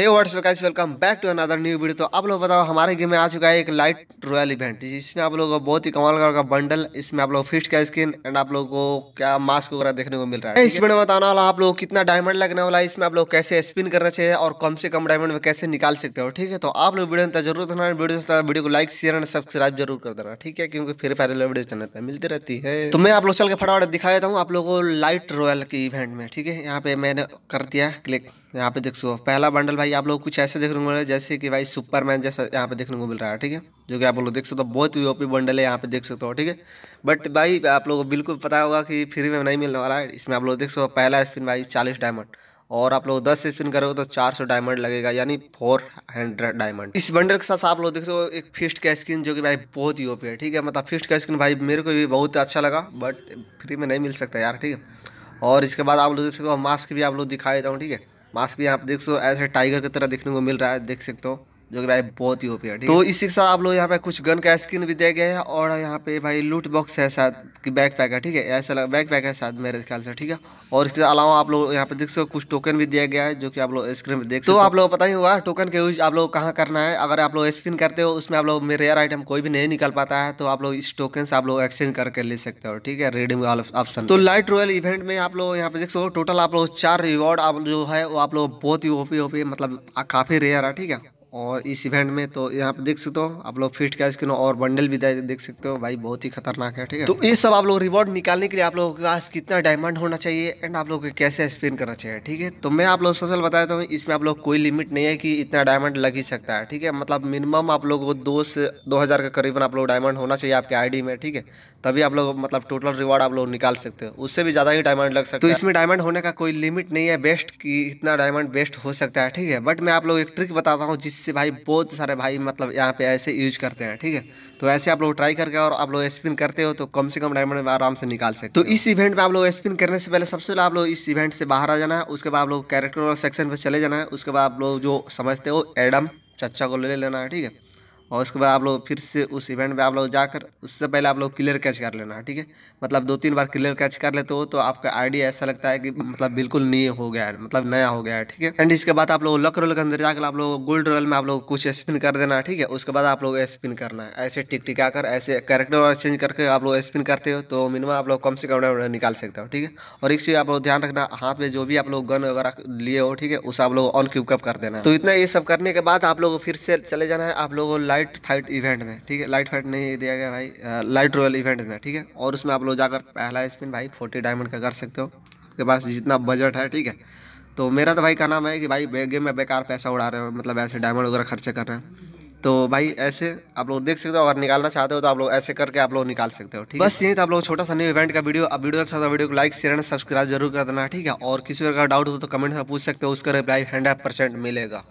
hey words guys welcome back to another new video तो आप लोग बताओ हमारे गेम में आ चुका है एक लाइट रॉयल इवेंट जिसमें आप लोगों को बहुत ही कमाल का बंडल इसमें आप लोग फिस्ट का स्किन एंड आप लोगों को क्या मास्क वगैरह देखने को मिल रहा है इस वीडियो में बताने वाला आप लोग कितना डायमंड लगने वाला है इसमें आप लोग कैसे स्पिन करना चाहिए और कम से कम डायमंड में कैसे निकाल सकते हो ठीक है तो आप लोग वीडियो जरूर देना वीडियो वीडियो को लाइक शेयर एंड सब्सक्राइब जरूर कर देना ठीक है क्योंकि फिर फायर वीडियो चैनल पर मिलती रहती है तो मैं आप लोग चल के फटाफट दिखा देता हूँ आप लोगों को लाइट रॉयल के इवेंट में ठीक है यहाँ पे मैंने कर दिया क्लिक यहाँ पे देख सो पहला बंडल भाई भाई आप लोग कुछ ऐसे देखने रहा है जैसे कि भाई सुपरमैन जैसा यहाँ पे देखने को मिल रहा है ठीक है जो कि आप लोग देख सकते हो बहुत ओपी बंडल है यहाँ पे देख सकते हो ठीक है बट भाई आप लोगों को बिल्कुल पता होगा कि फ्री में नहीं मिलने वाला है इसमें आप लोग देख सकते हो पहला स्पिन भाई चालीस डायमंड और आप लोग दस स्पिन करोगे तो 400 डायमंड लगेगा यानी हंड्रेड डायमंड इस बंडल के साथ आप लोग देख सकते हो एक फिस्ट का स्किन जो कि भाई बहुत ही ओपी है ठीक है मतलब फिस्ट का स्किन भाई मेरे को भी बहुत अच्छा लगा बट फ्री में नहीं मिल सकता यार ठीक है और इसके बाद आप लोग देख सकते हो मास्क भी आप लोग दिखा देता हूँ ठीक है मास्क भी आप देख सो ऐसे टाइगर की तरह देखने को मिल रहा है देख सकते हो जो कि भाई बहुत ही ओपी है तो इसी के साथ आप लोग यहाँ पे कुछ गन का स्किन भी दिया गया है और यहाँ पे भाई लूट बॉक्स है साथ की बैक पैक है ठीक है ऐसा लग बैक पैक है साथ मेरे ख्याल से ठीक है और इसके अलावा आप लोग यहाँ पे देख सकते हो कुछ टोकन भी दिया गया है जो कि आप लोग स्क्रीन में देख तो आप लोग पता ही होगा टोकन का यूज आप लोग कहाँ करना है अगर आप लोग स्पिन करते हो उसमें आप लोग रेयर आइटम कोई भी नहीं निकल पाता है तो आप लोग इस टोकन से आप लोग एक्सचेंज करके ले सकते हो ठीक है रेडिंग ऑप्शन तो लाइट रॉयल इवेंट में आप लोग यहाँ पे देख सको टोटल आप लोग चार रिवॉर्ड आप जो है वो आप लोग बहुत ही ओपी ओपी मतलब काफ़ी रेयर है ठीक है और इस इवेंट में तो यहाँ पे देख सकते हो आप लोग फिस्ट कैश किनो और बंडल भी देख सकते हो भाई बहुत ही खतरनाक है ठीक है तो ये सब आप लोग रिवॉर्ड निकालने के लिए आप लोगों के पास कितना डायमंड होना चाहिए एंड आप लोग कैसे स्पिन करना चाहिए ठीक है तो मैं आप लोग सोशल बताया था हूँ इसमें आप लोग कोई लिमिट नहीं है कि इतना डायमंड लग ही सकता है ठीक है मतलब मिनिमम आप लोग को दो से दो हज़ार के करीबन आप लोग डायमंड होना चाहिए आपके आई में ठीक है तभी आप लोग मतलब टोटल रिवॉर्ड आप लोग निकाल सकते हो उससे भी ज़्यादा ही डायमंड लग सकते तो इसमें डायमंड होने का कोई लिमिट नहीं है बेस्ट कि इतना डायमंड बेस्ट हो सकता है ठीक है बट मैं आप लोग एक ट्रिक बताता हूँ जिस जिससे भाई बहुत सारे भाई मतलब यहाँ पे ऐसे यूज करते हैं ठीक है तो ऐसे आप लोग ट्राई करके और आप लोग स्पिन करते हो तो कम से कम डायमंड में आराम से निकाल सकते तो इस इवेंट में आप लोग स्पिन करने से पहले सबसे पहले आप लोग इस इवेंट से बाहर आ जाना है उसके बाद आप लोग कैरेक्टर और सेक्शन पर चले जाना है उसके बाद आप लोग जो समझते हो एडम चचा को ले लेना है ठीक है और उसके बाद आप लोग फिर से उस इवेंट में आप लोग जाकर उससे पहले आप लोग क्लियर कैच कर लेना ठीक है मतलब दो तीन बार क्लियर कैच कर लेते हो तो आपका आइडिया ऐसा लगता है कि मतलब बिल्कुल नी हो गया है मतलब नया हो गया है ठीक है एंड इसके बाद आप लोग लक रोल के अंदर जाकर आप लोग गोल्ड रोल में आप लोग कुछ स्पिन कर देना ठीक है उसके बाद आप लोग स्पिन करना है ऐसे टिक टिका कर ऐसे कैरेक्टर चेंज करके आप लोग स्पिन करते हो तो मिनिमम आप लोग कम से कम निकाल सकते हो ठीक है और एक चीज़ आप लोग ध्यान रखना हाथ में जो भी आप लोग गन वगैरह लिए हो ठीक है उसे आप लोग ऑन क्यूकअप कर देना तो इतना ये सब करने के बाद आप लोग फिर से चले जाना है आप लोग लाइट लाइट फाइट इवेंट में ठीक है लाइट फाइट नहीं दिया गया भाई आ, लाइट रॉयल इवेंट में ठीक है और उसमें आप लोग जाकर पहला स्पिन भाई फोर्टी डायमंड का कर सकते हो आपके पास जितना बजट है ठीक है तो मेरा तो भाई का नाम है कि भाई गेम में बेकार पैसा उड़ा रहे हो मतलब ऐसे डायमंड वगैरह खर्चे कर रहे हैं तो भाई ऐसे आप लोग देख सकते हो अगर निकालना चाहते हो तो आप लोग ऐसे करके आप लोग निकाल सकते हो ठीक बस यही था आप लोग छोटा सा न्यू इवेंट का वीडियो अब वीडियो अच्छा था वीडियो को लाइक शेयर एंड सब्सक्राइब जरूर कर देना ठीक है और किसी प्रकार डाउट हो तो कमेंट में पूछ सकते हो उसका रिप्लाई हंड्रेड परसेंट मिलेगा